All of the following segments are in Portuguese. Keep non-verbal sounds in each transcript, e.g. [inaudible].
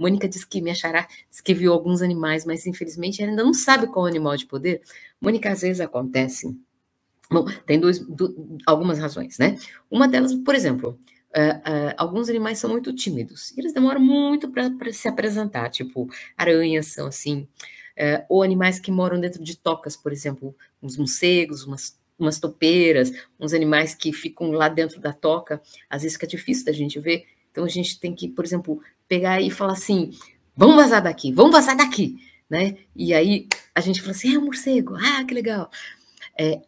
Mônica diz que me achará, diz que viu alguns animais, mas infelizmente ela ainda não sabe qual animal de poder. Mônica, às vezes acontece. Bom, tem dois, do, algumas razões, né? Uma delas, por exemplo, Uh, uh, alguns animais são muito tímidos e eles demoram muito para se apresentar, tipo aranhas são assim, uh, ou animais que moram dentro de tocas, por exemplo, uns morcegos, umas, umas topeiras, uns animais que ficam lá dentro da toca, às vezes fica difícil da gente ver. Então a gente tem que, por exemplo, pegar e falar assim: vamos vazar daqui, vamos vazar daqui, né? E aí a gente fala assim: é ah, um morcego, ah, que legal. É,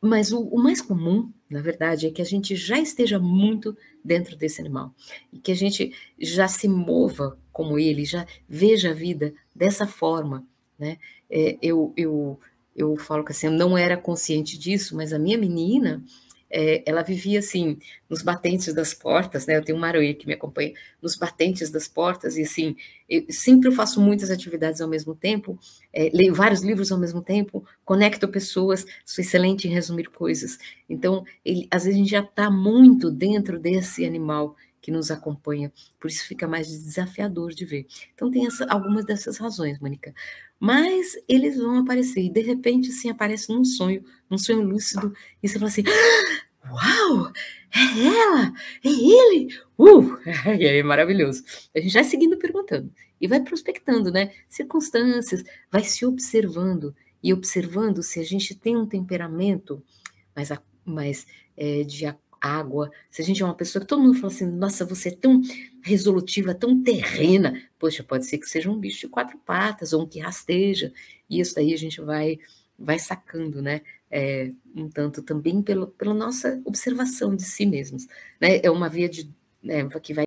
mas o, o mais comum, na verdade, é que a gente já esteja muito dentro desse animal e que a gente já se mova como ele, já veja a vida dessa forma, né? É, eu, eu, eu falo que assim, eu não era consciente disso, mas a minha menina, é, ela vivia assim, nos batentes das portas, né? Eu tenho um Maruí que me acompanha, nos batentes das portas, e assim, eu sempre faço muitas atividades ao mesmo tempo, é, leio vários livros ao mesmo tempo, conecto pessoas, sou excelente em resumir coisas. Então, ele, às vezes a gente já está muito dentro desse animal que nos acompanha. Por isso fica mais desafiador de ver. Então tem essa, algumas dessas razões, Mônica. Mas eles vão aparecer e de repente assim aparece num sonho, num sonho lúcido e você fala assim: ah, "Uau! É ela! É ele! Uh! [laughs] E aí é maravilhoso. A gente vai seguindo perguntando e vai prospectando, né? Circunstâncias, vai se observando e observando se a gente tem um temperamento mais, mais é, de acordo água, se a gente é uma pessoa que todo mundo fala assim, nossa, você é tão resolutiva, tão terrena, poxa, pode ser que seja um bicho de quatro patas ou um que rasteja, e isso aí a gente vai, vai sacando, né? É, um tanto também pelo, pela nossa observação de si mesmos, né? É uma via de, né, que vai